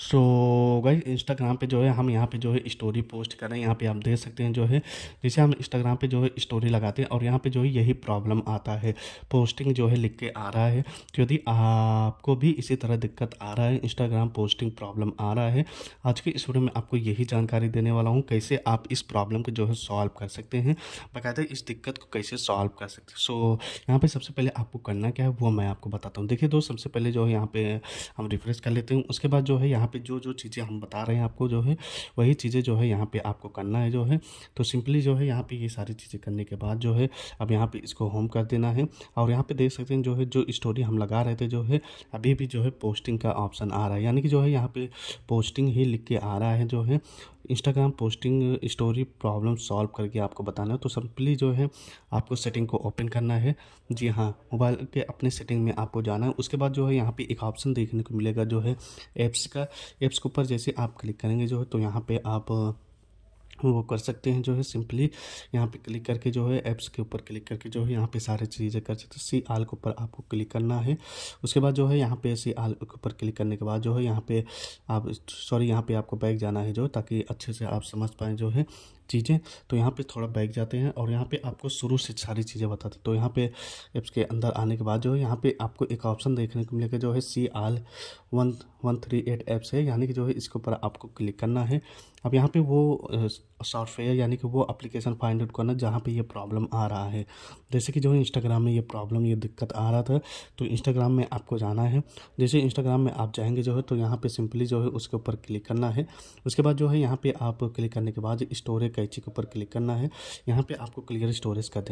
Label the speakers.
Speaker 1: सो गई इंस्टाग्राम पे जो है हम यहाँ पे जो है स्टोरी पोस्ट कर रहे हैं यहाँ पे आप देख सकते हैं जो है जैसे हम इंस्टाग्राम पे जो है स्टोरी लगाते हैं और यहाँ पे जो है यही प्रॉब्लम आता है पोस्टिंग जो है लिख के आ रहा है तो यदि आपको भी इसी तरह दिक्कत आ रहा है इंस्टाग्राम पोस्टिंग प्रॉब्लम आ रहा है आज के इस वीडियो में आपको यही जानकारी देने वाला हूँ कैसे आप इस प्रॉब्लम को जो है सॉल्व कर सकते हैं बकायदा इस दिक्कत को कैसे सॉल्व कर सकते हैं सो यहाँ पर सबसे पहले आपको करना क्या है वो मैं आपको बताता हूँ देखिए दोस्त सबसे पहले जो है यहाँ पर हम रिफ्रेश कर लेते हैं उसके बाद जो है यहाँ यहाँ पे जो जो चीज़ें हम बता रहे हैं आपको जो है वही चीज़ें जो है यहाँ पे आपको करना है जो है तो सिंपली जो है यहाँ पे ये सारी चीज़ें करने के बाद जो है अब यहाँ पे इसको होम कर देना है और यहाँ पे देख सकते हैं जो है जो स्टोरी हम लगा रहे थे जो है अभी भी जो है पोस्टिंग का ऑप्शन आ रहा है यानी कि जो है यहाँ पे पोस्टिंग ही लिख के आ रहा है जो है Instagram posting story problem solve करके आपको बताना है तो सिंपली जो है आपको सेटिंग को ओपन करना है जी हाँ मोबाइल के अपने सेटिंग में आपको जाना है उसके बाद जो है यहाँ पे एक ऑप्शन देखने को मिलेगा जो है ऐप्स का ऐप्स के ऊपर जैसे आप क्लिक करेंगे जो है तो यहाँ पर आप uh, वो कर सकते हैं जो है सिंपली यहाँ पे क्लिक करके जो है ऐप्स के ऊपर क्लिक करके जो है यहाँ पे सारे चीज़ें कर सकते हैं सी आल के ऊपर आपको क्लिक करना है उसके बाद जो है यहाँ पे सी आल के ऊपर क्लिक करने के बाद जो है यहाँ पे आप सॉरी यहाँ पे आपको बैग जाना है जो ताकि अच्छे से आप समझ पाएँ जो है चीज़ें तो यहाँ पे थोड़ा बैग जाते हैं और यहाँ पे आपको शुरू से सारी चीज़ें बताते तो यहाँ पे एप्स के अंदर आने के बाद जो है यहाँ पे आपको एक ऑप्शन देखने को मिलेगा जो है सी आल one one three eight apps है यानी कि जो है इसके ऊपर आपको क्लिक करना है अब यहाँ पे वो सॉफ्टवेयर यानी कि वो एप्लीकेशन फाइंड आउट करना जहाँ पे ये प्रॉब्लम आ रहा है जैसे कि जो है इंस्टाग्राम में ये प्रॉब्लम ये दिक्कत आ रहा था तो इंस्टाग्राम में आपको जाना है जैसे इंस्टाग्राम में आप जाएंगे जो है तो यहाँ पे सिंपली जो है उसके ऊपर क्लिक करना है उसके बाद जो है यहाँ पर आप क्लिक करने के बाद स्टोरेज कैची के ऊपर क्लिक करना है यहाँ पर आपको क्लियर स्टोरेज कर